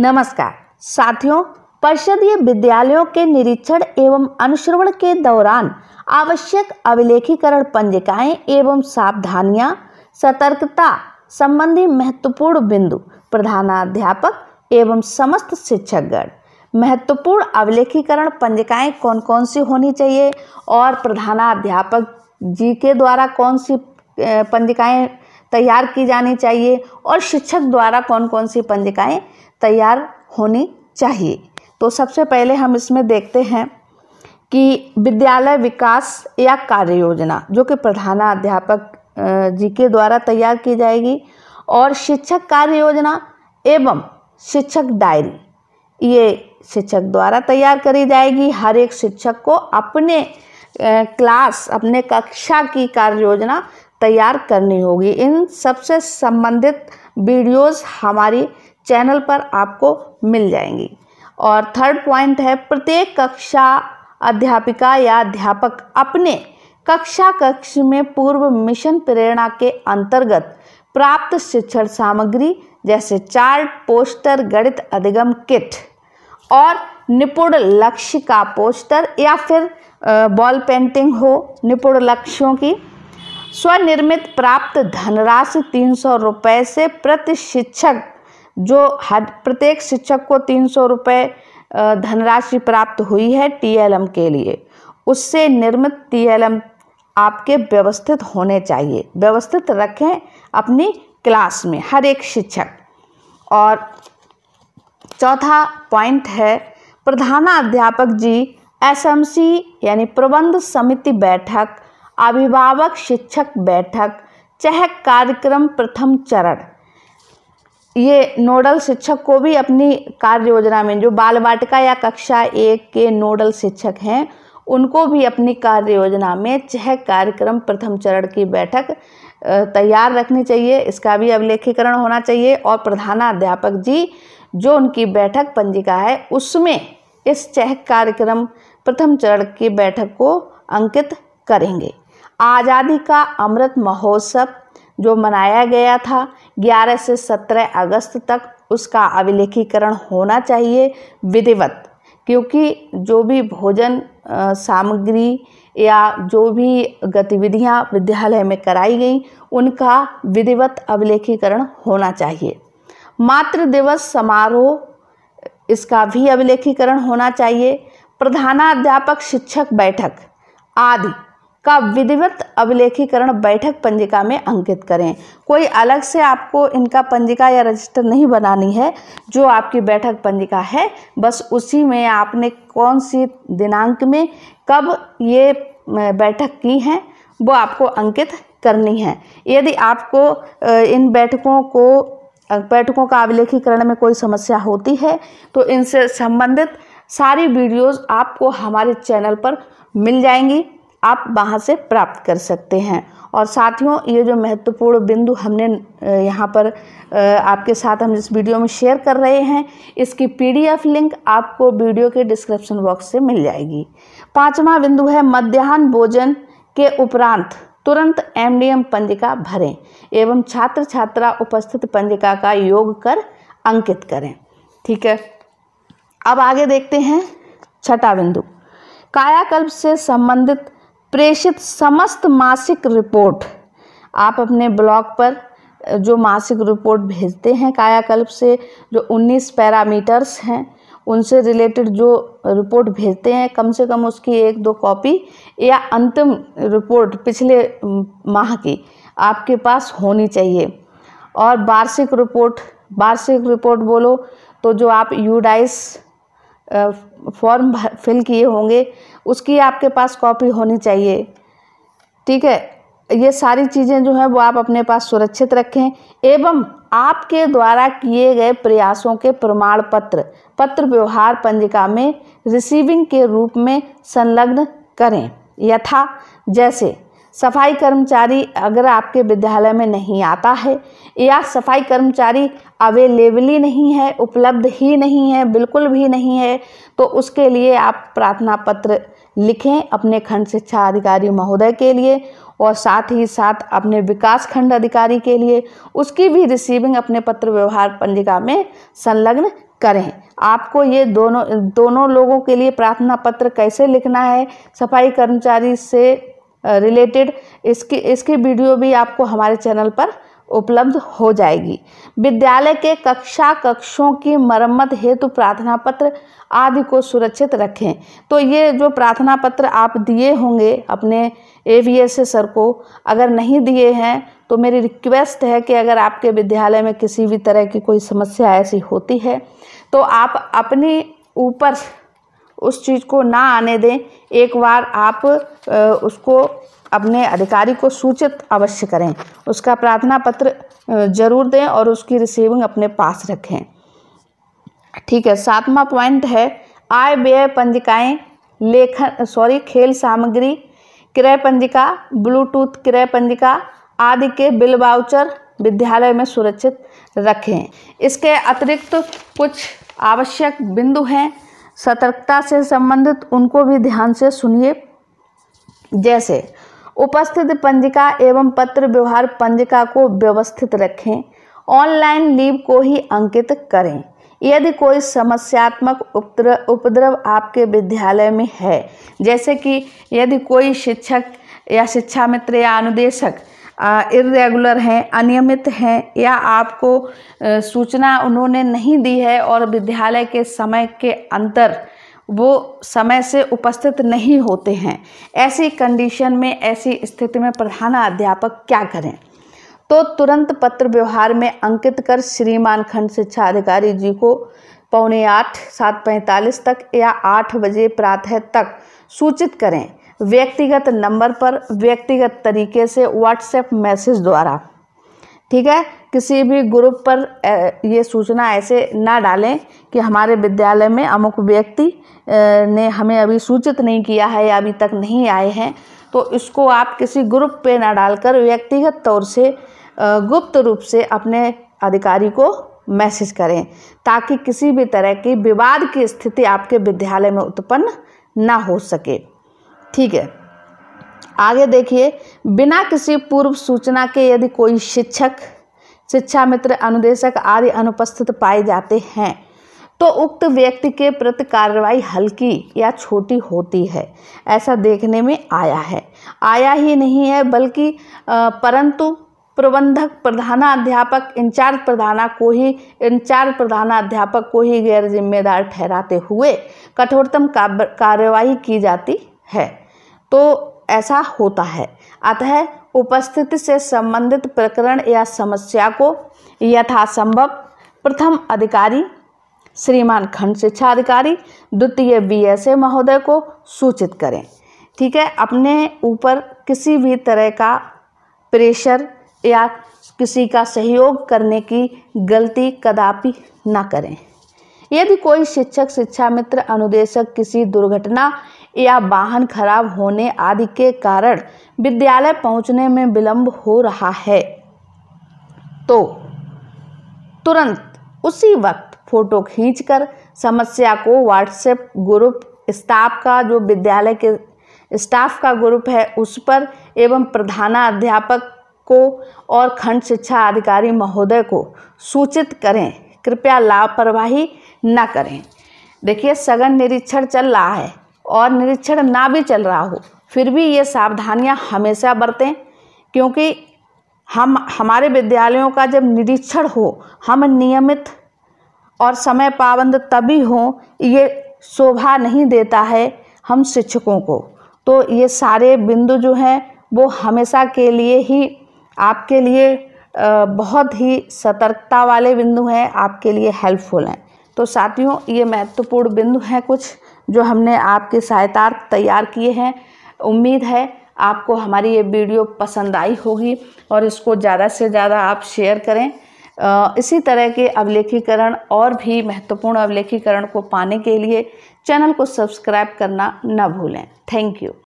नमस्कार साथियों परिषदीय विद्यालयों के निरीक्षण एवं अनुश्रवण के दौरान आवश्यक अभिलेखीकरण पंजिकाएं एवं सावधानियां सतर्कता संबंधी महत्वपूर्ण बिंदु प्रधानाध्यापक एवं समस्त शिक्षकगण महत्वपूर्ण अभिलेखीकरण पंजिकाएं कौन कौन सी होनी चाहिए और प्रधानाध्यापक जी के द्वारा कौन सी पंजिकाएं तैयार की जानी चाहिए और शिक्षक द्वारा कौन कौन सी पंजिकाएं तैयार होनी चाहिए तो सबसे पहले हम इसमें देखते हैं कि विद्यालय विकास या कार्य योजना जो कि प्रधानाध्यापक जी के द्वारा तैयार की जाएगी और शिक्षक कार्य योजना एवं शिक्षक डायरी ये शिक्षक द्वारा तैयार करी जाएगी हर एक शिक्षक को अपने क्लास अपने कक्षा की कार्य योजना तैयार करनी होगी इन सबसे संबंधित वीडियोस हमारी चैनल पर आपको मिल जाएंगी और थर्ड पॉइंट है प्रत्येक कक्षा अध्यापिका या अध्यापक अपने कक्षा कक्ष में पूर्व मिशन प्रेरणा के अंतर्गत प्राप्त शिक्षण सामग्री जैसे चार्ट पोस्टर गणित अधिगम किट और निपुण लक्ष्य का पोस्टर या फिर बॉल पेंटिंग हो निपुण लक्ष्यों की स्वनिर्मित प्राप्त धनराशि तीन सौ रुपये से प्रति शिक्षक जो हर प्रत्येक शिक्षक को तीन सौ रुपये धनराशि प्राप्त हुई है टीएलएम के लिए उससे निर्मित टीएलएम आपके व्यवस्थित होने चाहिए व्यवस्थित रखें अपनी क्लास में हर एक शिक्षक और चौथा पॉइंट है प्रधानाध्यापक जी एसएमसी यानी प्रबंध समिति बैठक अभिभावक शिक्षक बैठक चह कार्यक्रम प्रथम चरण ये नोडल शिक्षक को भी अपनी कार्य योजना में जो बाल वाटिका या कक्षा एक के नोडल शिक्षक हैं उनको भी अपनी कार्य योजना में छह कार्यक्रम प्रथम चरण की बैठक तैयार रखनी चाहिए इसका भी अभिलेखीकरण होना चाहिए और प्रधानाध्यापक जी जो उनकी बैठक पंजिका है उसमें इस चह कार्यक्रम प्रथम चरण की बैठक को अंकित करेंगे आज़ादी का अमृत महोत्सव जो मनाया गया था 11 से 17 अगस्त तक उसका अभिलेखीकरण होना चाहिए विधिवत क्योंकि जो भी भोजन सामग्री या जो भी गतिविधियां विद्यालय में कराई गई उनका विधिवत अभिलेखीकरण होना चाहिए मातृ दिवस समारोह इसका भी अभिलेखीकरण होना चाहिए प्रधानाध्यापक शिक्षक बैठक आदि का विधिवत अभिलेखीकरण बैठक पंजिका में अंकित करें कोई अलग से आपको इनका पंजिका या रजिस्टर नहीं बनानी है जो आपकी बैठक पंजिका है बस उसी में आपने कौन सी दिनांक में कब ये बैठक की हैं वो आपको अंकित करनी है यदि आपको इन बैठकों को बैठकों का अभिलेखीकरण में कोई समस्या होती है तो इनसे संबंधित सारी वीडियोज़ आपको हमारे चैनल पर मिल जाएंगी आप वहाँ से प्राप्त कर सकते हैं और साथियों ये जो महत्वपूर्ण बिंदु हमने यहाँ पर आपके साथ हम इस वीडियो में शेयर कर रहे हैं इसकी पीडीएफ लिंक आपको वीडियो के डिस्क्रिप्शन बॉक्स से मिल जाएगी पाँचवा बिंदु है मध्याह्न भोजन के उपरांत तुरंत एमडीएम पंजिका भरें एवं छात्र छात्रा उपस्थित पंजिका का योग कर अंकित करें ठीक है अब आगे देखते हैं छठा बिंदु कायाकल्प से संबंधित प्रेषित समस्त मासिक रिपोर्ट आप अपने ब्लॉग पर जो मासिक रिपोर्ट भेजते हैं कायाकल्प से जो 19 पैरामीटर्स हैं उनसे रिलेटेड जो रिपोर्ट भेजते हैं कम से कम उसकी एक दो कॉपी या अंतिम रिपोर्ट पिछले माह की आपके पास होनी चाहिए और वार्षिक रिपोर्ट वार्षिक रिपोर्ट बोलो तो जो आप यूडाइस फॉर्म फिल किए होंगे उसकी आपके पास कॉपी होनी चाहिए ठीक है ये सारी चीज़ें जो हैं वो आप अपने पास सुरक्षित रखें एवं आपके द्वारा किए गए प्रयासों के प्रमाण पत्र पत्र व्यवहार पंजिका में रिसीविंग के रूप में संलग्न करें यथा जैसे सफाई कर्मचारी अगर आपके विद्यालय में नहीं आता है या सफाई कर्मचारी अवेलेबल ही नहीं है उपलब्ध ही नहीं है बिल्कुल भी नहीं है तो उसके लिए आप प्रार्थना पत्र लिखें अपने खंड शिक्षा अधिकारी महोदय के लिए और साथ ही साथ अपने विकास खंड अधिकारी के लिए उसकी भी रिसीविंग अपने पत्र व्यवहार पंजिका में संलग्न करें आपको ये दोनों दोनों लोगों के लिए प्रार्थना पत्र कैसे लिखना है सफाई कर्मचारी से रिलेटेड इसकी इसकी वीडियो भी आपको हमारे चैनल पर उपलब्ध हो जाएगी विद्यालय के कक्षा कक्षों की मरम्मत हेतु प्रार्थना पत्र आदि को सुरक्षित रखें तो ये जो प्रार्थना पत्र आप दिए होंगे अपने ए वी एस सर को अगर नहीं दिए हैं तो मेरी रिक्वेस्ट है कि अगर आपके विद्यालय में किसी भी तरह की कोई समस्या ऐसी होती है तो आप अपनी ऊपर उस चीज़ को ना आने दें एक बार आप उसको अपने अधिकारी को सूचित अवश्य करें उसका प्रार्थना पत्र ज़रूर दें और उसकी रिसीविंग अपने पास रखें ठीक है सातवां पॉइंट है आय व्यय पंजिकाएँ लेखन सॉरी खेल सामग्री क्रय पंजिका ब्लूटूथ क्रय पंजिका आदि के बिल वाउचर विद्यालय में सुरक्षित रखें इसके अतिरिक्त कुछ आवश्यक बिंदु हैं सतर्कता से संबंधित उनको भी ध्यान से सुनिए जैसे उपस्थित पंजिका एवं पत्र व्यवहार पंजिका को व्यवस्थित रखें ऑनलाइन लीव को ही अंकित करें यदि कोई समस्यात्मक उपद्रव आपके विद्यालय में है जैसे कि यदि कोई शिक्षक या शिक्षा मित्र या अनुदेशक इरेगुलर हैं अनियमित हैं या आपको सूचना उन्होंने नहीं दी है और विद्यालय के समय के अंतर वो समय से उपस्थित नहीं होते हैं ऐसी कंडीशन में ऐसी स्थिति में प्रधानाध्यापक क्या करें तो तुरंत पत्र व्यवहार में अंकित कर श्रीमान खंड शिक्षा अधिकारी जी को पौने आठ सात पैंतालीस तक या आठ बजे प्रातः तक सूचित करें व्यक्तिगत नंबर पर व्यक्तिगत तरीके से व्हाट्सएप मैसेज द्वारा ठीक है किसी भी ग्रुप पर ये सूचना ऐसे ना डालें कि हमारे विद्यालय में अमुक व्यक्ति ने हमें अभी सूचित नहीं किया है या अभी तक नहीं आए हैं तो इसको आप किसी ग्रुप पे ना डालकर व्यक्तिगत तौर से गुप्त रूप से अपने अधिकारी को मैसेज करें ताकि किसी भी तरह की विवाद की स्थिति आपके विद्यालय में उत्पन्न ना हो सके ठीक है आगे देखिए बिना किसी पूर्व सूचना के यदि कोई शिक्षक शिक्षा मित्र अनुदेशक आदि अनुपस्थित पाए जाते हैं तो उक्त व्यक्ति के प्रति कार्रवाई हल्की या छोटी होती है ऐसा देखने में आया है आया ही नहीं है बल्कि परंतु प्रबंधक प्रधानाध्यापक इंचार्ज प्रधाना को ही इंचार्ज प्रधानाध्यापक को ही गैर जिम्मेदार ठहराते हुए कठोरतम कार्यवाही की जाती है तो ऐसा होता है अतः उपस्थिति से संबंधित प्रकरण या समस्या को यथासंभव प्रथम अधिकारी श्रीमान खंड शिक्षा अधिकारी द्वितीय बीएसए महोदय को सूचित करें ठीक है अपने ऊपर किसी भी तरह का प्रेशर या किसी का सहयोग करने की गलती कदापि ना करें यदि कोई शिक्षक शिक्षा मित्र अनुदेशक किसी दुर्घटना या वाहन खराब होने आदि के कारण विद्यालय पहुंचने में विलंब हो रहा है तो तुरंत उसी वक्त फ़ोटो खींचकर समस्या को व्हाट्सएप ग्रुप स्टाफ का जो विद्यालय के स्टाफ का ग्रुप है उस पर एवं प्रधानाध्यापक को और खंड शिक्षा अधिकारी महोदय को सूचित करें कृपया लापरवाही न करें देखिए सघन निरीक्षण चल रहा है और निरीक्षण ना भी चल रहा हो फिर भी ये सावधानियां हमेशा बरतें क्योंकि हम हमारे विद्यालयों का जब निरीक्षण हो हम नियमित और समय पाबंद तभी हों ये शोभा नहीं देता है हम शिक्षकों को तो ये सारे बिंदु जो हैं वो हमेशा के लिए ही आपके लिए बहुत ही सतर्कता वाले बिंदु हैं आपके लिए हेल्पफुल हैं तो साथियों ये महत्वपूर्ण बिंदु हैं कुछ जो हमने आपके सहायतार्थ तैयार किए हैं उम्मीद है आपको हमारी ये वीडियो पसंद आई होगी और इसको ज़्यादा से ज़्यादा आप शेयर करें इसी तरह के अवलेखीकरण और भी महत्वपूर्ण अवलेखीकरण को पाने के लिए चैनल को सब्सक्राइब करना न भूलें थैंक यू